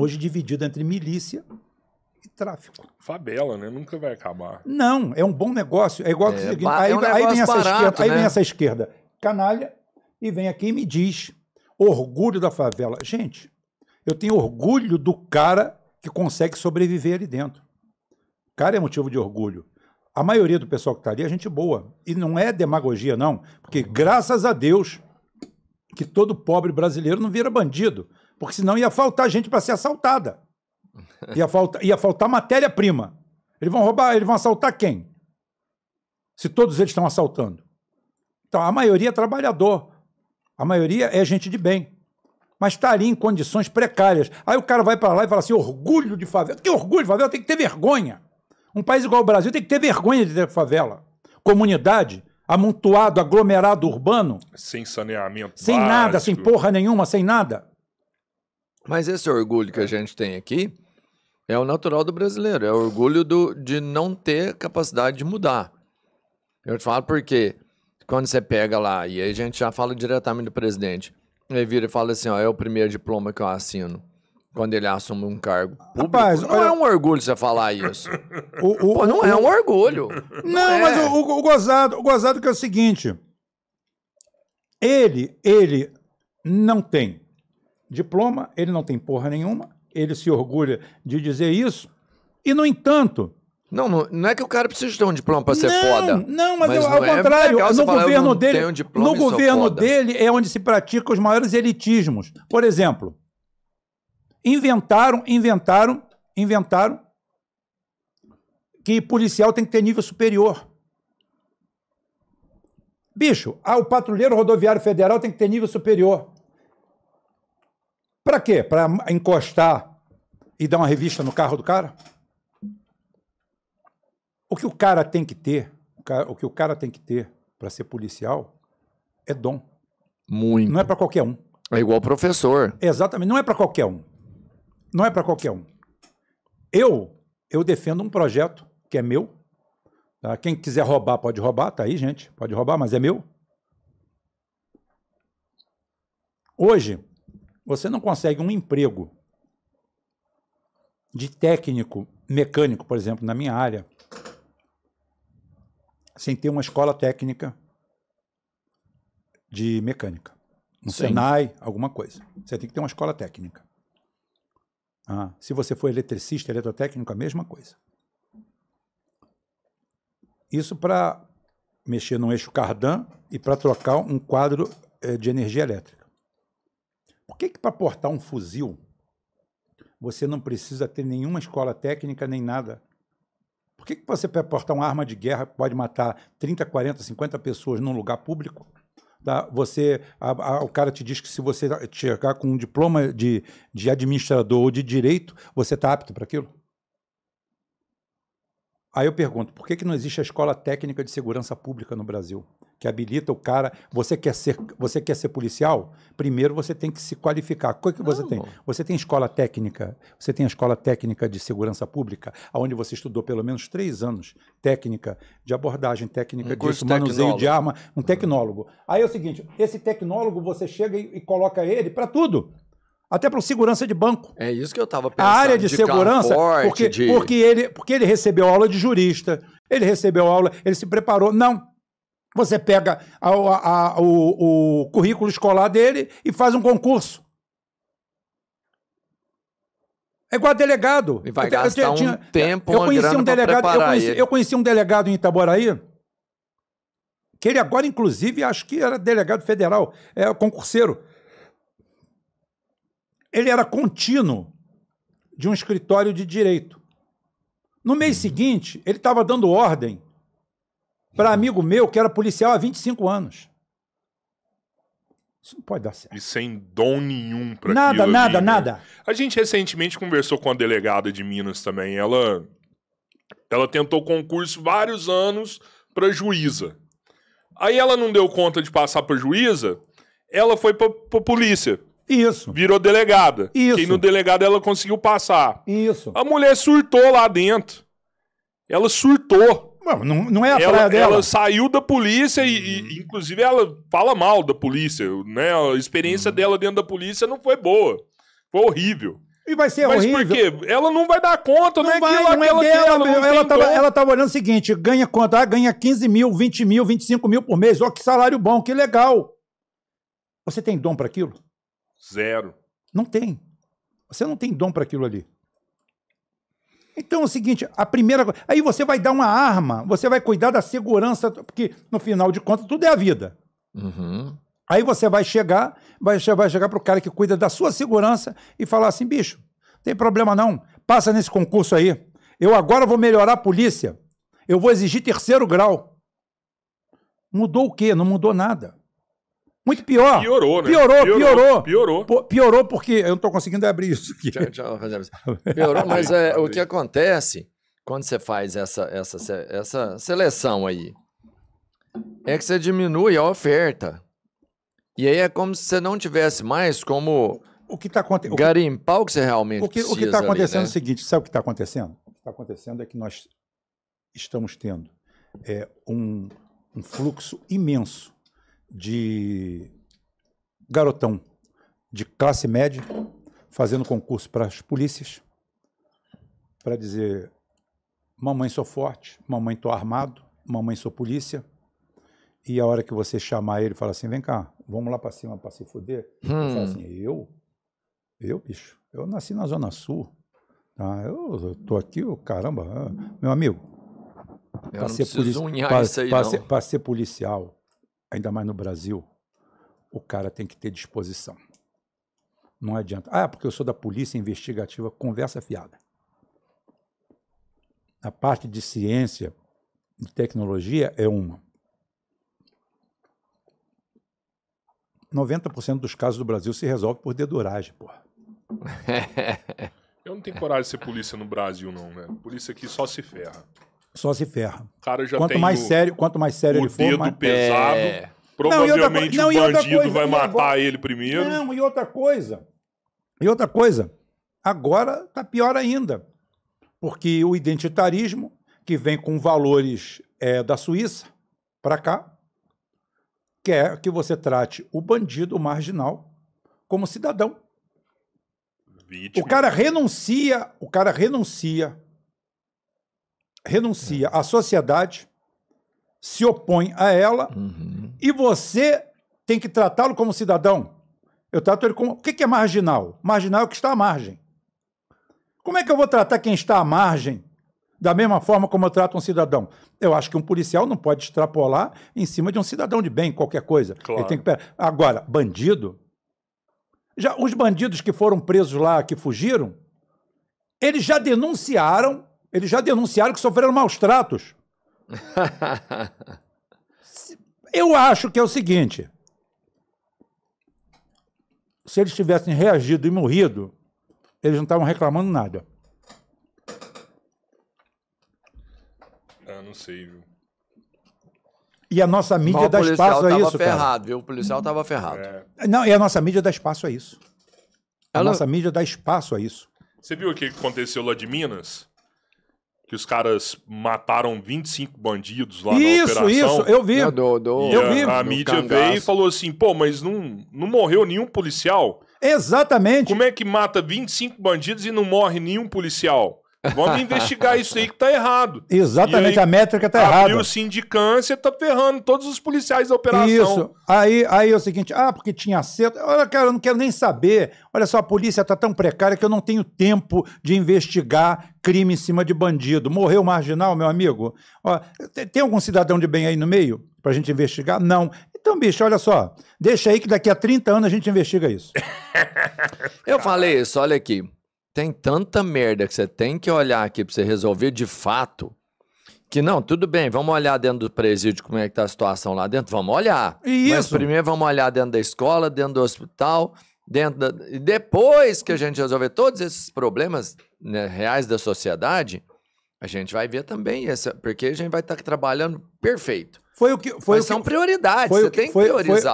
hoje dividido entre milícia e tráfico. Fabela, né? Nunca vai acabar. Não, é um bom negócio. É igual é, que, aí, é um aí, vem essa esquerda, né? aí vem essa esquerda canalha e vem aqui e me diz orgulho da favela. Gente, eu tenho orgulho do cara que consegue sobreviver ali dentro. O cara é motivo de orgulho. A maioria do pessoal que está ali é gente boa. E não é demagogia, não. Porque graças a Deus que todo pobre brasileiro não vira bandido porque senão ia faltar gente para ser assaltada. Ia, faltar ia faltar matéria-prima. Eles vão roubar, eles vão assaltar quem? Se todos eles estão assaltando. Então, a maioria é trabalhador. A maioria é gente de bem. Mas está ali em condições precárias. Aí o cara vai para lá e fala assim: orgulho de favela. Que orgulho de favela? Tem que ter vergonha. Um país igual o Brasil tem que ter vergonha de ter favela. Comunidade, amontoado, aglomerado urbano. Sem saneamento. Sem básico. nada, sem porra nenhuma, sem nada. Mas esse orgulho que a é. gente tem aqui é o natural do brasileiro, é o orgulho do, de não ter capacidade de mudar. Eu te falo porque quando você pega lá, e aí a gente já fala diretamente do presidente, ele vira e fala assim, ó, é o primeiro diploma que eu assino. Quando ele assume um cargo público. Rapaz, não é um orgulho você falar isso. O, o, Pô, não o, é um orgulho. Não, não é. mas o, gozado, o gozado que é o seguinte. Ele, ele não tem diploma, ele não tem porra nenhuma, ele se orgulha de dizer isso, e, no entanto, não, não, é que o cara precisa ter um diploma para ser não, foda. Não, mas, mas eu, ao é não contrário, é no governo dele, um no governo dele é onde se praticam os maiores elitismos. Por exemplo, inventaram, inventaram, inventaram que policial tem que ter nível superior. Bicho, ah, o patrulheiro rodoviário federal tem que ter nível superior. Para quê? Para encostar e dar uma revista no carro do cara? O que o cara tem que ter, o que o cara tem que ter para ser policial é dom. Muito. Não é para qualquer um. É igual professor. Exatamente, não é para qualquer um. Não é para qualquer um. Eu eu defendo um projeto que é meu. Tá? Quem quiser roubar pode roubar, tá aí, gente, pode roubar, mas é meu. Hoje você não consegue um emprego de técnico mecânico, por exemplo, na minha área, sem ter uma escola técnica de mecânica. Um Sim. Senai, alguma coisa. Você tem que ter uma escola técnica. Ah, se você for eletricista, eletrotécnico, a mesma coisa. Isso para mexer num eixo cardan e para trocar um quadro eh, de energia elétrica. Por que, que para portar um fuzil você não precisa ter nenhuma escola técnica nem nada? Por que, que você para portar uma arma de guerra pode matar 30, 40, 50 pessoas num lugar público? Tá? Você, a, a, o cara te diz que se você chegar com um diploma de, de administrador ou de direito, você está apto para aquilo? Aí eu pergunto, por que, que não existe a escola técnica de segurança pública no Brasil? Que habilita o cara. Você quer ser, você quer ser policial? Primeiro você tem que se qualificar. O que, você não. tem? Você tem escola técnica, você tem a escola técnica de segurança pública, onde você estudou pelo menos três anos técnica de abordagem, técnica um disso, manuseio tecnólogo. de arma, um tecnólogo. Aí é o seguinte: esse tecnólogo você chega e, e coloca ele para tudo. Até para o segurança de banco. É isso que eu estava pensando. A área de, de segurança, forte, porque, de... Porque, ele, porque ele recebeu aula de jurista, ele recebeu aula, ele se preparou. Não. Você pega a, a, a, o, o currículo escolar dele e faz um concurso. É igual a delegado. E vai eu, gastar eu, eu, tinha, um tempo, eu conheci um delegado, eu conheci, eu conheci um delegado em Itaboraí, que ele agora, inclusive, acho que era delegado federal, é concurseiro ele era contínuo de um escritório de direito. No mês uhum. seguinte, ele estava dando ordem para uhum. amigo meu que era policial há 25 anos. Isso não pode dar certo. E sem dom nenhum para Nada, nada, né? nada. A gente recentemente conversou com a delegada de Minas também. Ela, ela tentou concurso vários anos para juíza. Aí ela não deu conta de passar para juíza, ela foi para polícia. Isso. Virou delegada. Isso. Quem no delegado ela conseguiu passar. Isso. A mulher surtou lá dentro. Ela surtou. Não, não é a ela, praia dela. Ela saiu da polícia e, e, inclusive, ela fala mal da polícia. Né? A experiência uhum. dela dentro da polícia não foi boa. Foi horrível. E vai ser Mas horrível. Mas por quê? Ela não vai dar conta, não, né? não é vai, aquilo, não é dela, ela, não ela, tava, ela tava olhando o seguinte, ganha quanto? Ah, ganha 15 mil, 20 mil, 25 mil por mês. Ó, que salário bom, que legal. Você tem dom para aquilo? Zero. Não tem. Você não tem dom para aquilo ali. Então é o seguinte, a primeira coisa. Aí você vai dar uma arma, você vai cuidar da segurança, porque no final de contas tudo é a vida. Uhum. Aí você vai chegar, vai, chegar para o cara que cuida da sua segurança e falar assim: bicho, não tem problema não, passa nesse concurso aí. Eu agora vou melhorar a polícia. Eu vou exigir terceiro grau. Mudou o quê? Não mudou nada. Muito pior. Piorou, né? Piorou, piorou. Piorou. Piorou, piorou porque eu não estou conseguindo abrir isso aqui. Deixa, deixa eu fazer isso. Piorou, mas é, o que acontece quando você faz essa, essa, essa seleção aí é que você diminui a oferta. E aí é como se você não tivesse mais como o que tá aconte... garimpar o que você realmente o que, precisa. O que está acontecendo ali, é né? é o seguinte, sabe o que está acontecendo? O que está acontecendo é que nós estamos tendo é, um, um fluxo imenso de garotão de classe média fazendo concurso para as polícias para dizer: mamãe sou forte, mamãe tô armado, mamãe sou polícia. E a hora que você chamar ele, fala assim: vem cá, vamos lá para cima para se fuder. Hum. assim: eu? Eu, bicho? Eu nasci na Zona Sul. Tá? Eu, eu tô aqui, eu, caramba, ah, meu amigo. Para ser, ser, ser policial, ainda mais no Brasil, o cara tem que ter disposição. Não adianta. Ah, porque eu sou da polícia investigativa, conversa fiada. A parte de ciência e tecnologia é uma. 90% dos casos do Brasil se resolve por deduragem, porra. Eu não tenho coragem de ser polícia no Brasil, não, né? Polícia aqui só se ferra só se ferra. quanto mais o, sério, quanto mais sério ele for, dedo mais... pesado. É... Provavelmente não, outra, não, o bandido coisa, vai matar agora, ele primeiro. Não, e outra coisa. E outra coisa. Agora tá pior ainda. Porque o identitarismo, que vem com valores é, da Suíça para cá, quer que você trate o bandido, marginal, como cidadão. Vítima. O cara renuncia, o cara renuncia renuncia à sociedade, se opõe a ela, uhum. e você tem que tratá-lo como cidadão. Eu trato ele como. O que é marginal? Marginal é o que está à margem. Como é que eu vou tratar quem está à margem da mesma forma como eu trato um cidadão? Eu acho que um policial não pode extrapolar em cima de um cidadão de bem, qualquer coisa. Claro. Ele tem que... Agora, bandido. Já os bandidos que foram presos lá, que fugiram, eles já denunciaram eles já denunciaram que sofreram maus tratos. Eu acho que é o seguinte: se eles tivessem reagido e morrido, eles não estavam reclamando nada. Ah, não sei, viu? E a nossa mídia dá espaço a isso, O policial estava ferrado, viu? O policial estava ferrado. É. Não, e a nossa mídia dá espaço a isso. A Ela... nossa mídia dá espaço a isso. Você viu o que aconteceu lá de Minas? que os caras mataram 25 bandidos lá isso, na operação. Isso, eu vi. Não, do, do, eu a, vi. A mídia veio e falou assim, pô, mas não, não morreu nenhum policial? Exatamente. Como é que mata 25 bandidos e não morre nenhum policial? Vamos investigar isso aí que tá errado. Exatamente, aí, a métrica tá errada. Abriu sindicância, tá ferrando todos os policiais da operação. Isso. Aí, aí é o seguinte, ah, porque tinha acerto. Olha, cara, eu não quero nem saber. Olha só, a polícia tá tão precária que eu não tenho tempo de investigar crime em cima de bandido. Morreu marginal, meu amigo? Ó, tem algum cidadão de bem aí no meio pra gente investigar? Não. Então, bicho, olha só, deixa aí que daqui a 30 anos a gente investiga isso. eu falei isso, olha aqui tem tanta merda que você tem que olhar aqui para você resolver de fato. Que não, tudo bem, vamos olhar dentro do presídio como é que tá a situação lá dentro, vamos olhar. Isso. Mas primeiro vamos olhar dentro da escola, dentro do hospital, dentro da... E depois que a gente resolver todos esses problemas né, reais da sociedade, a gente vai ver também essa, porque a gente vai estar tá trabalhando perfeito. Foi o que foi Mas o são que, prioridades, foi você o que, tem que foi, priorizar. Foi,